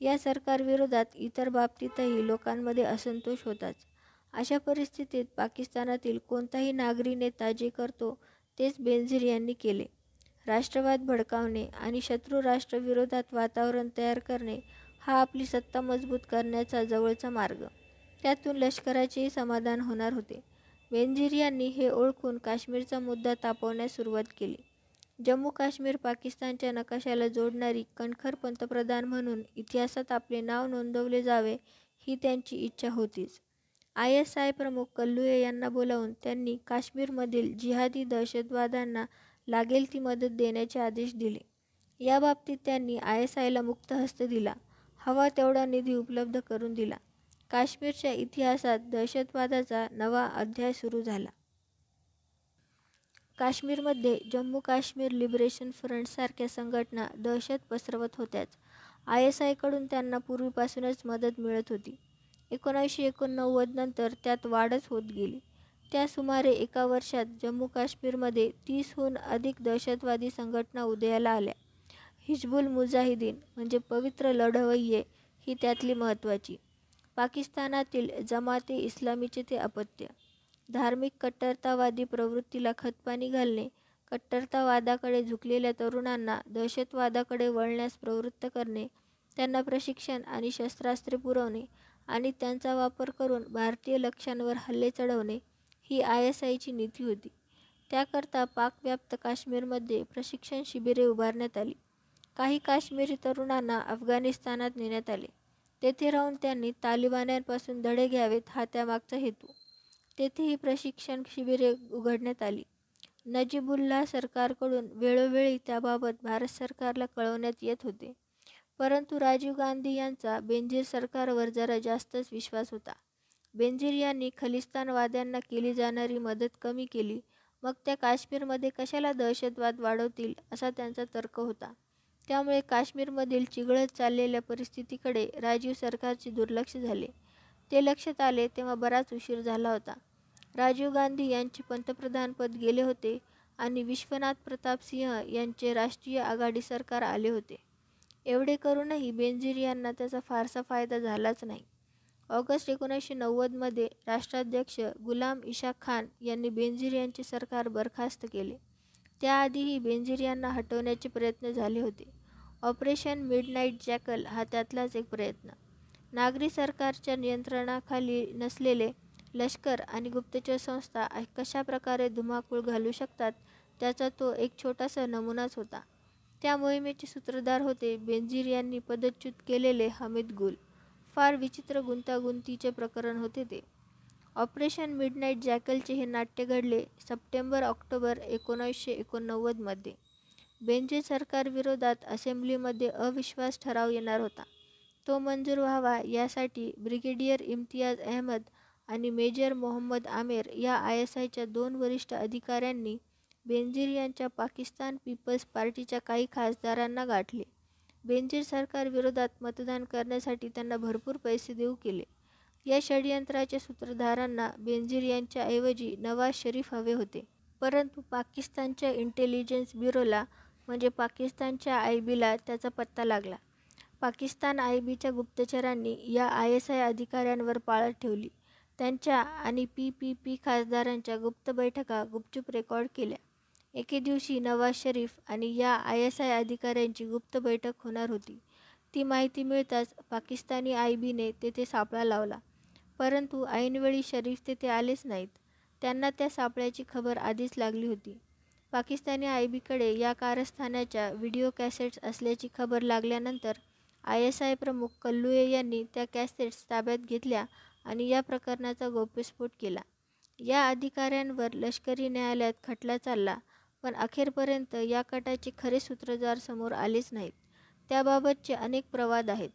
S1: या सरकारविरोधात इतर बाबतीतही लोकांमध्ये असंतोष होताच अशा परिस्थितीत पाकिस्तानातील कोणताही नागरी नेता जे करतो तेच बेनझीर यांनी केले राष्ट्रवाद भडकावणे आणि शत्रू राष्ट्रविरोधात वातावरण तयार करणे हा आपली सत्ता मजबूत करण्याचा जवळचा मार्ग त्यातून लष्कराचेही समाधान होणार होते बेनझीर यांनी हे ओळखून काश्मीरचा मुद्दा तापवण्यास सुरुवात केली जम्मू काश्मीर पाकिस्तानच्या नकाशाला जोडणारी कणखर पंतप्रधान म्हणून इतिहासात आपले नाव नोंदवले जावे ही त्यांची इच्छा होतीच आय एस आय प्रमुख कल्लुए यांना बोलावून त्यांनी काश्मीरमधील जिहादी दहशतवाद्यांना लागेल ती मदत देण्याचे आदेश दिले याबाबतीत त्यांनी आय आयला मुक्त हस्त दिला हवा तेवढा निधी उपलब्ध करून दिला काश्मीरच्या इतिहासात दहशतवादाचा नवा अध्याय सुरू झाला काश्मीरमध्ये जम्मू काश्मीर लिबरेशन फ्रंटसारख्या संघटना दहशत पसरवत होत्याच आय एस आयकडून त्यांना पूर्वीपासूनच मदत मिळत होती एकोणीसशे एकोणनव्वद नंतर त्यात वाढच होत गेली त्या सुमारे एका वर्षात जम्मू काश्मीरमध्ये तीसहून अधिक दहशतवादी संघटना उदयाला आल्या हिजबुल मुजाहिदीन म्हणजे पवित्र लढवय्ये ही त्यातली महत्त्वाची पाकिस्तानातील जमाते इस्लामीचे ते अपत्य धार्मिक कट्टरतावादी प्रवृत्तीला खतपाणी घालणे कट्टरतावादाकडे झुकलेल्या तरुणांना दहशतवादाकडे वळण्यास प्रवृत्त करणे त्यांना प्रशिक्षण आणि शस्त्रास्त्रे पुरवणे आणि त्यांचा वापर करून भारतीय लक्ष्यांवर हल्ले चढवणे ही आय एस आयची नीती होती त्याकरता पाकव्याप्त काश्मीरमध्ये प्रशिक्षण शिबिरे उभारण्यात आली काही काश्मीरी तरुणांना अफगाणिस्तानात नेण्यात आले तेथे राहून त्यांनी तालिबान्यांपासून धडे घ्यावेत हा त्यामागचा हेतू तेथेही प्रशिक्षण शिबिरे उघडण्यात आली नजीबुल्ला सरकारकडून वेळोवेळी त्याबाबत भारत सरकारला कळवण्यात येत होते परंतु राजीव गांधी यांचा बेंजीर सरकारवर जरा जास्तच विश्वास होता बेंजीर यांनी खलिस्तानवाद्यांना केली जाणारी मदत कमी केली मग त्या काश्मीरमध्ये कशाला दहशतवाद वाढवतील असा त्यांचा तर्क होता त्यामुळे काश्मीरमधील चिघळत चाललेल्या परिस्थितीकडे राजीव सरकारचे दुर्लक्ष झाले ते लक्षात आले तेव्हा बराच उशीर झाला होता राजीव गांधी यांचे पंतप्रधानपद गेले होते आणि विश्वनाथ प्रताप सिंह यांचे राष्ट्रीय आघाडी सरकार आले होते एवढे करूनही बेनझीर यांना त्याचा फारसा फायदा झालाच नाही ऑगस्ट एकोणीसशे नव्वदमध्ये राष्ट्राध्यक्ष गुलाम इशा खान यांनी बेनझीर यांचे सरकार बरखास्त केले त्याआधीही बेनझीर यांना हटवण्याचे प्रयत्न झाले होते ऑपरेशन मिडनाईट जॅकल हा त्यातलाच एक प्रयत्न नागरी सरकारच्या नियंत्रणाखाली नसलेले लष्कर आणि गुप्तचर संस्था कशा प्रकारे धुमाकूळ घालू शकतात त्याचा तो एक छोटासा नमुनाच होता त्या मोहिमेचे सूत्रधार होते बेनझीर यांनी पदच्युत केलेले हमीद गुल फार विचित्र गुंतागुंतीचे प्रकरण होते ते ऑपरेशन मिडनाईट जॅकलचे हे नाट्य घडले सप्टेंबर ऑक्टोबर एकोणीसशे एकोणनव्वदमध्ये बेनजीर सरकारविरोधात असेंब्लीमध्ये अविश्वास ठराव येणार होता तो मंजूर व्हावा यासाठी ब्रिगेडियर इम्तियाज अहमद आणि मेजर मोहम्मद आमेर या आय एस आयच्या दोन वरिष्ठ अधिकाऱ्यांनी बेंजीर यांच्या पाकिस्तान पीपल्स पार्टीच्या काही खासदारांना गाठले बेंजीर सरकारविरोधात मतदान करण्यासाठी त्यांना भरपूर पैसे देऊ केले या षडयंत्राच्या सूत्रधारांना बेंजीर यांच्याऐवजी नवाज शरीफ हवे होते परंतु पाकिस्तानच्या इंटेलिजन्स ब्युरोला म्हणजे पाकिस्तानच्या आय बीला त्याचा पत्ता लागला पाकिस्तान आय बीच्या गुप्तचरांनी या आय एस आय अधिकाऱ्यांवर पाळत ठेवली त्यांच्या आणि पी पी पी खासदारांच्या गुप्त बैठका गुपचूप रेकॉर्ड केल्या एके दिवशी नवाज शरीफ आणि या आय एस आय अधिकाऱ्यांची गुप्त बैठक होणार होती ती माहिती मिळताच पाकिस्तानी आय बीने तेथे सापळा लावला परंतु ऐनवेळी शरीफ तेथे आलेच नाहीत त्यांना त्या सापळ्याची खबर आधीच लागली होती पाकिस्तानी आय बीकडे या कारस्थानाच्या व्हिडिओ कॅसेट्स असल्याची खबर लागल्यानंतर आय एस आय प्रमुख कल्लुए यांनी त्या कॅसेट्स ताब्यात घेतल्या आणि या प्रकरणाचा गौप्यस्फोट केला या अधिकाऱ्यांवर लष्करी न्यायालयात खटला चालला पण अखेरपर्यंत या कटाचे खरे सूत्रधार समोर आलेच नाहीत त्याबाबतचे अनेक प्रवाद आहेत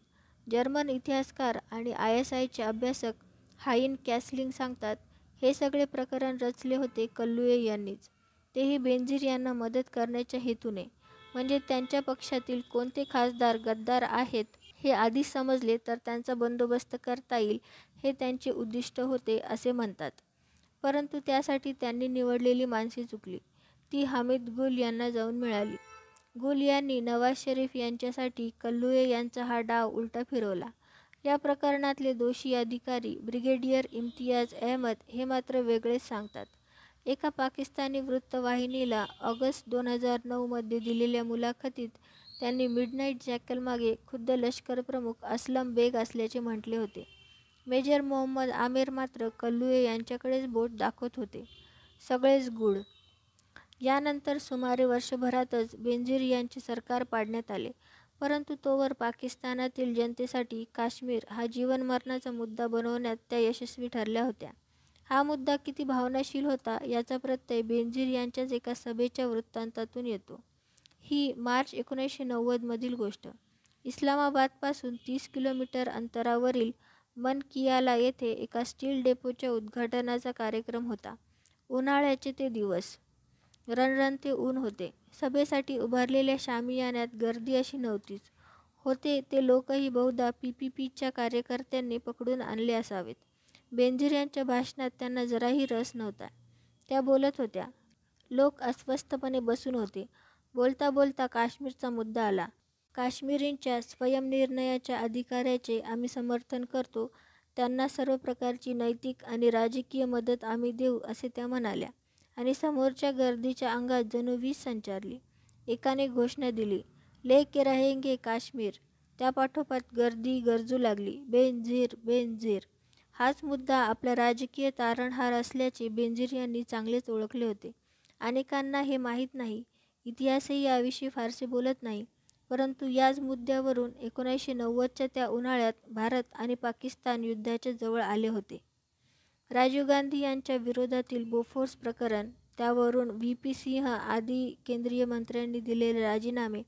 S1: जर्मन इतिहासकार आणि आय एस आयचे अभ्यासक हाईन कॅसलिंग सांगतात हे सगळे प्रकरण रचले होते कल्लुए यांनीच तेही बेंझीर यांना मदत करण्याच्या हेतूने म्हणजे त्यांच्या पक्षातील कोणते खासदार गद्दार आहेत हे आधीच समजले तर त्यांचा बंदोबस्त करता येईल हे त्यांचे उद्दिष्ट होते असे म्हणतात परंतु त्यासाठी त्यांनी निवडलेली माणसे चुकली ती हामिद गुल यांना जाऊन मिळाली गुल यांनी नवाज शरीफ यांच्यासाठी कल्लुए यांचा हा डाव उलटा फिरवला या प्रकरणातले दोषी अधिकारी ब्रिगेडियर इम्तियाज अहमद हे मात्र वेगळेच सांगतात एका पाकिस्तानी वृत्तवाहिनीला ऑगस्ट दोन हजार नऊमध्ये दिलेल्या मुलाखतीत त्यांनी मिडनाईट जॅकलमागे खुद्द लष्करप्रमुख असलम बेग असल्याचे म्हटले होते मेजर मोहम्मद आमिर मात्र कल्लुए यांच्याकडेच बोट दाखवत होते सगळेच गुढ यानंतर सुमारे वर्षभरातच बेंझीर यांचे सरकार पाडण्यात आले परंतु तोवर पाकिस्तानातील जनतेसाठी काश्मीर हा जीवनमरणाचा मुद्दा बनवण्यात त्या यशस्वी ठरल्या होत्या हा मुद्दा किती भावनाशील होता याचा प्रत्यय बेंझीर यांच्याच एका सभेच्या वृत्तांतातून येतो ही मार्च एकोणीसशे नव्वदमधील गोष्ट इस्लामाबादपासून तीस किलोमीटर अंतरावरील मनकियाला येथे एका स्टील डेपोच्या उद्घाटनाचा कार्यक्रम होता उन्हाळ्याचे ते दिवस रणरणते ऊन होते सभेसाठी उभारलेल्या शामियान्यात गर्दी अशी नव्हतीच होते ते लोकही बहुधा पी पी पीच्या कार्यकर्त्यांनी पकडून आणले असावेत बेंजीर यांच्या भाषणात त्यांना जराही रस नव्हता त्या बोलत होत्या लोक अस्वस्थपणे बसून होते बोलता बोलता काश्मीरचा मुद्दा आला काश्मीरींच्या स्वयंनिर्णयाच्या अधिकाऱ्याचे आम्ही समर्थन करतो त्यांना सर्व प्रकारची नैतिक आणि राजकीय मदत आम्ही देऊ असे त्या म्हणाल्या आणि समोरच्या गर्दीच्या अंगात जणू वीज संचारली एकाने घोषणा दिली ले के रहेंगे काश्मीर त्यापाठोपाठ गर्दी गरजू लागली बेनझीर बेनझीर हाच मुद्दा आपला राजकीय तारणहार असल्याचे बेनझीर यांनी चांगलेच ओळखले होते अनेकांना हे माहीत नाही इतिहासही याविषयी फारसे बोलत नाही परंतु याच मुद्द्यावरून एकोणीसशे नव्वदच्या त्या उन्हाळ्यात भारत आणि पाकिस्तान युद्धाच्या जवळ आले होते राजीव गांधी यांच्या विरोधातील बोफोर्स प्रकरण त्यावरून व्ही पी सिंह आदी केंद्रीय मंत्र्यांनी दिलेले राजीनामे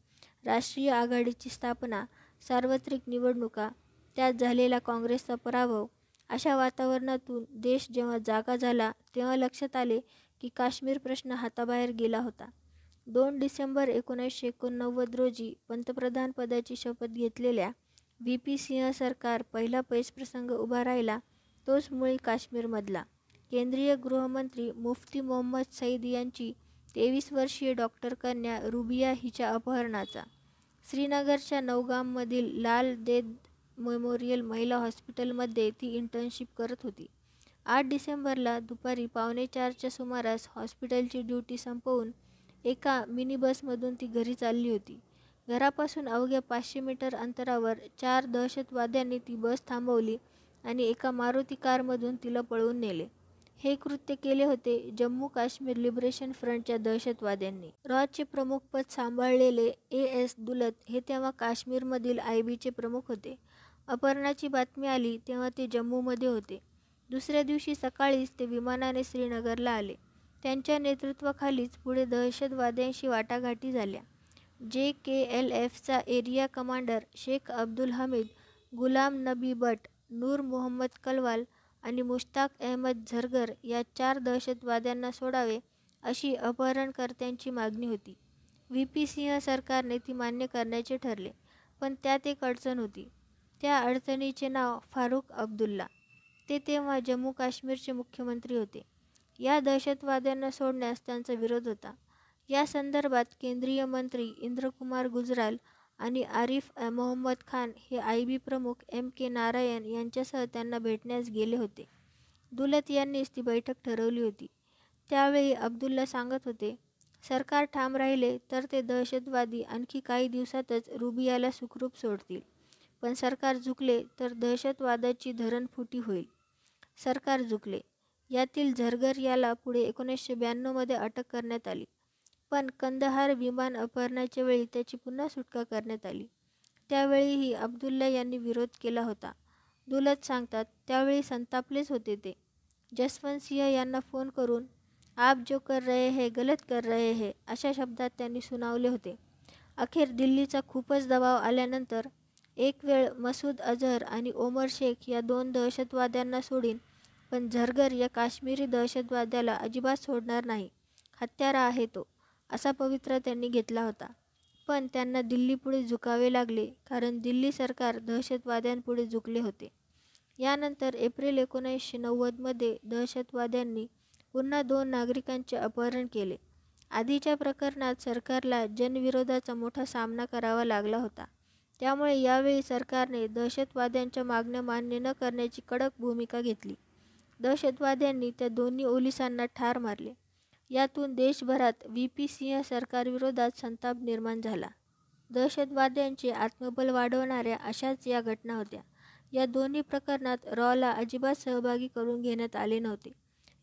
S1: राष्ट्रीय आघाडीची स्थापना सार्वत्रिक निवडणुका त्यात झालेला काँग्रेसचा पराभव अशा वातावरणातून देश जेव्हा जागा झाला तेव्हा लक्षात आले की काश्मीर प्रश्न हाताबाहेर गेला होता दोन डिसेंबर एकोणीसशे एकोणनव्वद रोजी पंतप्रधानपदाची शपथ घेतलेल्या व्ही पी सिंह सरकार पहिला प्रसंग उभा राहिला तोच मुळी काश्मीरमधला केंद्रीय गृहमंत्री मुफ्ती मोहम्मद सईद यांची तेवीस वर्षीय डॉक्टर कन्या रुबिया हिच्या अपहरणाचा श्रीनगरच्या नवगाममधील लाल देद मेमोरियल महिला हॉस्पिटलमध्ये ती इंटर्नशिप करत होती आठ डिसेंबरला दुपारी पावणे चारच्या सुमारास हॉस्पिटलची ड्युटी संपवून एका मिनी बसमधून ती घरी चालली होती घरापासून अवघ्या पाचशे मीटर अंतरावर चार दहशतवाद्यांनी ती बस थांबवली आणि एका मारुती कारमधून तिला पळवून नेले हे कृत्य केले होते जम्मू काश्मीर लिबरेशन फ्रंटच्या दहशतवाद्यांनी रॉचे प्रमुख पद सांभाळलेले ए एस दुलत हे तेव्हा काश्मीरमधील आय बीचे प्रमुख होते अपहरणाची बातमी आली तेव्हा ते जम्मूमध्ये होते दुसऱ्या दिवशी सकाळीच ते विमानाने श्रीनगरला आले त्यांच्या नेतृत्वाखालीच पुढे दहशतवाद्यांशी वाटाघाटी झाल्या जे के एल एफचा एरिया कमांडर शेख अब्दुल हमीद गुलाम नबी बट नूर मोहम्मद कलवाल आणि मुश्ताक अहमद झरगर या चार दहशतवाद्यांना सोडावे अशी अपहरणकर्त्यांची मागणी होती व्ही पी सिंह सरकारने ती मान्य करण्याचे ठरले पण त्यात एक अडचण होती त्या अडचणीचे नाव फारूक अब्दुल्ला ते तेव्हा जम्मू काश्मीरचे मुख्यमंत्री होते या दहशतवाद्यांना सोडण्यास त्यांचा विरोध होता या संदर्भात केंद्रीय मंत्री इंद्रकुमार गुजराल आणि आरिफ मोहम्मद खान हे आय बी प्रमुख एम के नारायण यांच्यासह त्यांना भेटण्यास गेले होते दुलत यांनीच ती बैठक ठरवली होती त्यावेळी अब्दुल्ला सांगत होते सरकार ठाम राहिले तर ते दहशतवादी आणखी काही दिवसातच रुबियाला सुखरूप सोडतील पण सरकार झुकले तर दहशतवादाची फुटी होईल सरकार झुकले यातील झरगर याला पुढे एकोणीसशे ब्याण्णवमध्ये अटक करण्यात आली पण कंदहार विमान अपहरणाच्या वेळी त्याची पुन्हा सुटका करण्यात आली त्यावेळीही अब्दुल्ला यांनी विरोध केला होता दुलत सांगतात त्यावेळी संतापलेच होते ते जसवंत सिंह यांना फोन करून आप जो कर रहे है गलत कर रहे हे अशा शब्दात त्यांनी सुनावले होते अखेर दिल्लीचा खूपच दबाव आल्यानंतर एक वेळ मसूद अजहर आणि ओमर शेख या दोन दहशतवाद्यांना सोडीन पण झरगर या काश्मीरी दहशतवाद्याला अजिबात सोडणार नाही हत्यारा आहे तो असा पवित्रा त्यांनी घेतला होता पण त्यांना दिल्लीपुढे झुकावे लागले कारण दिल्ली सरकार दहशतवाद्यांपुढे झुकले होते यानंतर एप्रिल एकोणीसशे नव्वदमध्ये दहशतवाद्यांनी पुन्हा दोन नागरिकांचे अपहरण केले आधीच्या प्रकरणात सरकारला जनविरोधाचा मोठा सामना करावा लागला होता त्यामुळे यावेळी सरकारने दहशतवाद्यांच्या मागण्या मान्य न करण्याची कडक भूमिका घेतली दहशतवाद्यांनी त्या दोन्ही ओलिसांना ठार मारले यातून देशभरात व्ही पी सिंह सरकारविरोधात संताप निर्माण झाला दहशतवाद्यांचे आत्मबल वाढवणाऱ्या अशाच या घटना होत्या या दोन्ही प्रकरणात रॉला अजिबात सहभागी करून घेण्यात आले नव्हते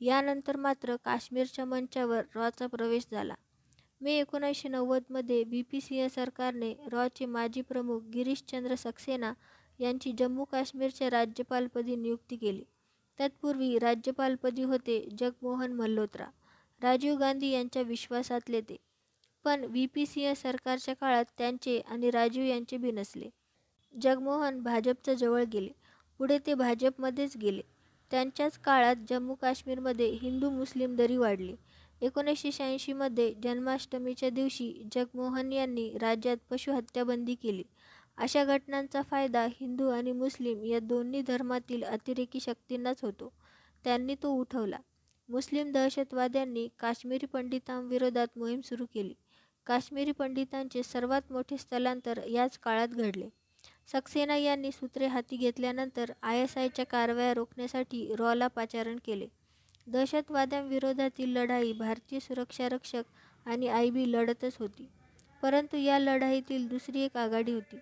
S1: यानंतर मात्र काश्मीरच्या मंचावर रॉचा प्रवेश झाला मे एकोणीसशे नव्वदमध्ये बी पी सिंह सरकारने रॉचे माजी प्रमुख गिरीशचंद्र सक्सेना यांची जम्मू काश्मीरच्या राज्यपालपदी नियुक्ती केली तत्पूर्वी राज्यपालपदी होते जगमोहन मल्होत्रा राजीव गांधी यांच्या विश्वासातले ते पण व्ही पी सिंह सरकारच्या काळात त्यांचे आणि राजीव यांचे बिनसले जगमोहन भाजपच्या जवळ गेले पुढे ते भाजपमध्येच गेले त्यांच्याच काळात जम्मू काश्मीरमध्ये हिंदू मुस्लिम दरी वाढली एकोणीसशे शहाऐंशीमध्ये जन्माष्टमीच्या दिवशी जगमोहन यांनी राज्यात पशुहत्याबंदी केली अशा घटनांचा फायदा हिंदू आणि मुस्लिम या दोन्ही धर्मातील अतिरेकी शक्तींनाच होतो त्यांनी तो उठवला मुस्लिम दहशतवाद्यांनी काश्मीरी पंडितांविरोधात मोहीम सुरू केली काश्मीरी पंडितांचे सर्वात मोठे स्थलांतर याच काळात घडले सक्सेना यांनी सूत्रे हाती घेतल्यानंतर आय एस आयच्या कारवाया रोखण्यासाठी रॉला पाचारण केले दहशतवाद्यांविरोधातील लढाई भारतीय सुरक्षा रक्षक आणि आय बी लढतच होती परंतु या लढाईतील दुसरी एक आघाडी होती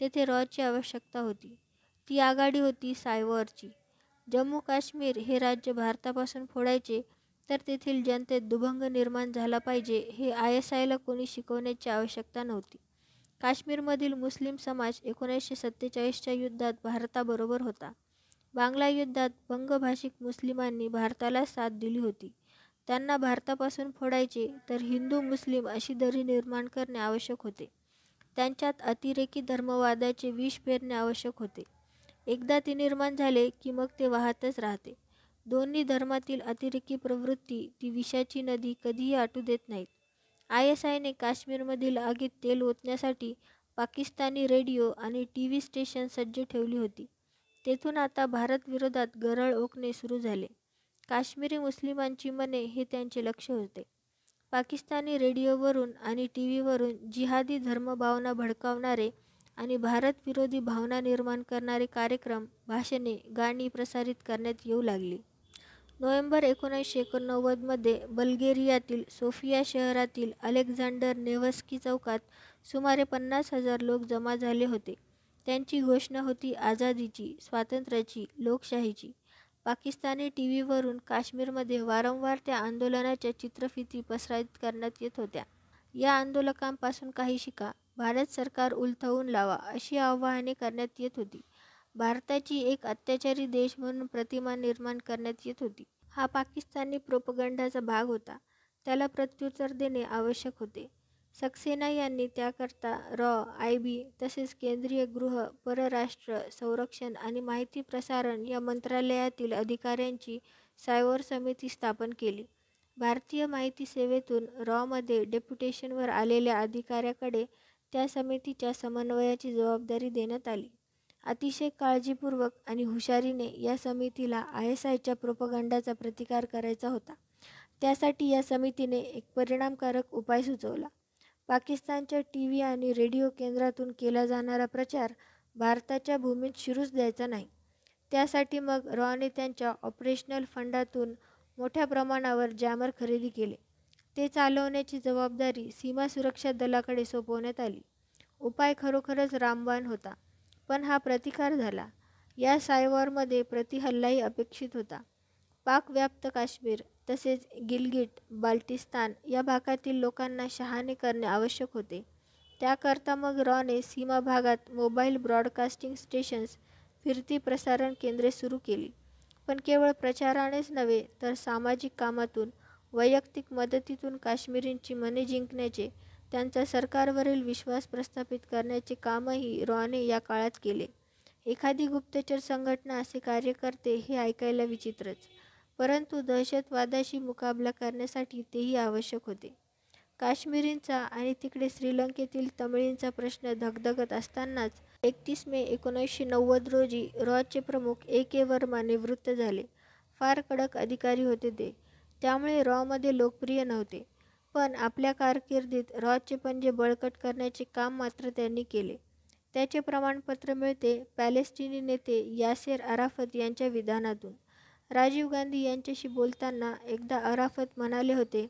S1: तेथे रॉची आवश्यकता होती ती आघाडी होती सायवरची जम्मू काश्मीर हे राज्य भारतापासून फोडायचे तर तेथील जनतेत दुभंग निर्माण झाला पाहिजे हे आय एस आयला कोणी शिकवण्याची आवश्यकता नव्हती काश्मीरमधील मुस्लिम समाज एकोणीसशे सत्तेचाळीसच्या युद्धात भारताबरोबर होता बांगला युद्धात बंगभाषिक मुस्लिमांनी भारताला साथ दिली होती त्यांना भारतापासून फोडायचे तर हिंदू मुस्लिम अशी दरी निर्माण करणे आवश्यक होते त्यांच्यात अतिरेकी धर्मवादाचे विष पेरणे आवश्यक होते एकदा ते निर्माण झाले की मग ते वाहतच राहते दोन्ही धर्मातील अतिरेकी प्रवृत्ती ती विषाची नदी कधीही आटू देत नाहीत आय एस आयने काश्मीरमधील आगीत तेल ओतण्यासाठी पाकिस्तानी रेडिओ आणि टी व्ही स्टेशन सज्ज ठेवली होती तेथून आता भारतविरोधात गरळ ओकणे सुरू झाले काश्मीरी मुस्लिमांची मने हे त्यांचे लक्ष होते पाकिस्तानी रेडिओवरून आणि टी व्हीवरून जिहादी धर्मभावना भडकावणारे आणि भारत विरोधी भावना निर्माण करणारे कार्यक्रम भाषणे गाणी प्रसारित करण्यात येऊ लागली नोव्हेंबर एकोणीसशे एकोणनव्वदमध्ये बल्गेरियातील सोफिया शहरातील अलेक्झांडर नेवस्की चौकात सुमारे पन्नास हजार लोक जमा झाले होते त्यांची घोषणा होती आझादीची स्वातंत्र्याची लोकशाहीची पाकिस्तानी टी व्हीवरून काश्मीरमध्ये वारंवार त्या आंदोलनाच्या चित्रफिती प्रसारित करण्यात येत होत्या या आंदोलकांपासून काही शिका भारत सरकार उलथवून लावा अशी आव्हाने करण्यात येत होती भारताची एक अत्याचारी देश म्हणून प्रतिमा निर्माण करण्यात येत होती हा पाकिस्तानी प्रोपगंडाचा भाग होता त्याला प्रत्युत्तर देणे आवश्यक होते सक्सेना यांनी त्याकरता रॉ आय बी तसेच केंद्रीय गृह परराष्ट्र संरक्षण आणि माहिती प्रसारण या मंत्रालयातील अधिकाऱ्यांची सायवर समिती स्थापन केली भारतीय माहिती सेवेतून रॉमध्ये डेप्युटेशनवर आलेल्या अधिकाऱ्याकडे त्या समितीच्या समन्वयाची जबाबदारी देण्यात आली अतिशय काळजीपूर्वक आणि हुशारीने या समितीला आय एस आयच्या प्रोपगंडाचा प्रतिकार करायचा होता त्यासाठी या समितीने एक परिणामकारक उपाय सुचवला पाकिस्तानच्या टी व्ही आणि रेडिओ केंद्रातून केला जाणारा प्रचार भारताच्या भूमीत शिरूच द्यायचा नाही त्यासाठी मग रॉने त्यांच्या ऑपरेशनल फंडातून मोठ्या प्रमाणावर जॅमर खरेदी केले ते चालवण्याची जबाबदारी सीमा सुरक्षा दलाकडे सोपवण्यात आली उपाय खरोखरच रामबाण होता पण हा प्रतिकार झाला या सायवॉरमध्ये प्रतिहल्लाही अपेक्षित होता पाकव्याप्त काश्मीर तसेच गिलगिट बाल्टिस्तान या भागातील लोकांना शहाणे करणे आवश्यक होते त्याकरता मग रॉने सीमा भागात मोबाईल ब्रॉडकास्टिंग स्टेशन्स फिरती प्रसारण केंद्रे सुरू केली पण केवळ प्रचारानेच नव्हे तर सामाजिक कामातून वैयक्तिक मदतीतून काश्मीरींची मने जिंकण्याचे त्यांचा सरकारवरील विश्वास प्रस्थापित करण्याचे कामही रॉने या काळात केले एखादी गुप्तचर संघटना असे कार्य करते हे ऐकायला विचित्रच परंतु दहशतवादाशी मुकाबला करण्यासाठी तेही आवश्यक होते काश्मीरींचा आणि तिकडे श्रीलंकेतील तमिळींचा प्रश्न धगधगत असतानाच एकतीस मे एकोणीसशे नव्वद रोजी रॉचे प्रमुख ए के वर्मा निवृत्त झाले फार कडक अधिकारी होते ते त्यामुळे रॉमध्ये लोकप्रिय नव्हते पण आपल्या कारकिर्दीत रॉचे पंजे बळकट करण्याचे काम मात्र त्यांनी केले त्याचे प्रमाणपत्र मिळते पॅलेस्टिनी नेते यासेर अराफत यांच्या विधानातून राजीव गांधी यांच्याशी बोलताना एकदा अराफत म्हणाले होते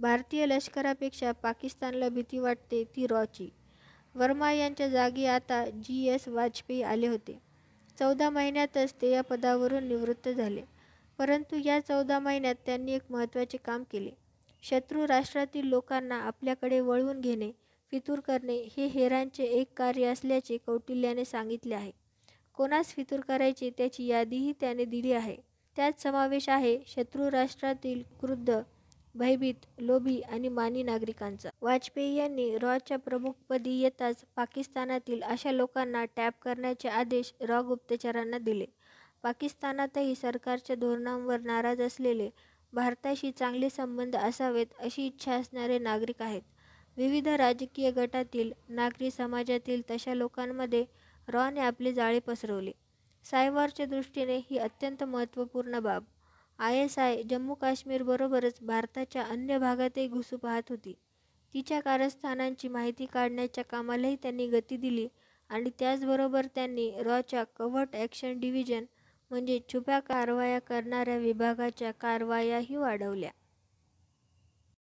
S1: भारतीय लष्करापेक्षा पाकिस्तानला भीती वाटते ती रॉची वर्मा यांच्या जागी आता जी एस वाजपेयी आले होते चौदा महिन्यातच ते या पदावरून निवृत्त झाले परंतु या चौदा महिन्यात त्यांनी एक महत्त्वाचे काम केले शत्रू राष्ट्रातील लोकांना आपल्याकडे वळवून घेणे फितूर करणे हे हेरांचे एक कार्य असल्याचे कौटिल्याने सांगितले आहे कोणास फितूर करायचे त्याची यादीही त्याने दिली आहे त्यात समावेश आहे शत्रू राष्ट्रातील क्रुद्ध भयभीत लोभी आणि मानी नागरिकांचा वाजपेयी यांनी रॉच्या प्रमुखपदी येताच पाकिस्तानातील अशा लोकांना टॅप करण्याचे आदेश रॉ गुप्तचरांना दिले पाकिस्तानातही सरकारच्या धोरणांवर नाराज असलेले भारताशी चांगले संबंध असावेत अशी इच्छा असणारे नागरिक आहेत विविध राजकीय गटातील नागरी समाजातील तशा लोकांमध्ये रॉने आपले जाळे पसरवले सायबरच्या दृष्टीने ही अत्यंत महत्त्वपूर्ण बाब आय एस आय जम्मू काश्मीरबरोबरच भारताच्या अन्य भागातही घुसू पाहत होती तिच्या कारस्थानांची माहिती काढण्याच्या कामालाही त्यांनी गती दिली आणि त्याचबरोबर त्यांनी रॉच्या कव्हर्ट ॲक्शन डिव्हिजन म्हणजे छुप्या कारवाया करणाऱ्या विभागाच्या कारवायाही वाढवल्या